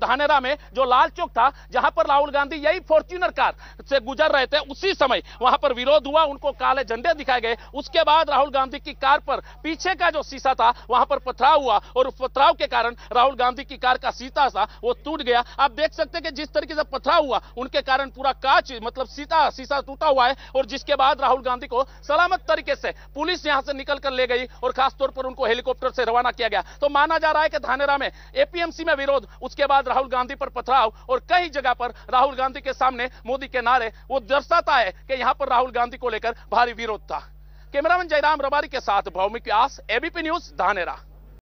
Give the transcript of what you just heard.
धानेरा में जो लाल चौक था जहां पर राहुल गांधी यही फॉर्च्यूनर कार से गुजर रहे थे उसी समय वहां पर विरोध हुआ उनको काले झंडे दिखाए गए उसके बाद राहुल गांधी की कार पर पीछे का जो शीशा था वहां पर पथराव हुआ और पथराव के कारण राहुल गांधी की कार का सीता था वो टूट गया आप देख सकते हैं कि जिस तरीके से पथराव हुआ उनके कारण पूरा कांच मतलब सीता शीशा टूटा हुआ है और जिसके बाद राहुल गांधी को सलामत तरीके से पुलिस यहां से निकल कर ले गई और खासतौर पर उनको हेलीकॉप्टर से रवाना किया गया तो माना जा रहा है कि धानेरा में एपीएमसी में विरोध उसके बाद बाद राहुल गांधी पर पथराव और कई जगह पर राहुल गांधी के सामने मोदी के नारे वो दर्शाता है कि यहां पर राहुल गांधी को लेकर भारी विरोध था कैमरामैन जयराम रबारी के साथ भौमिक व्यास एबीपी न्यूज धानेरा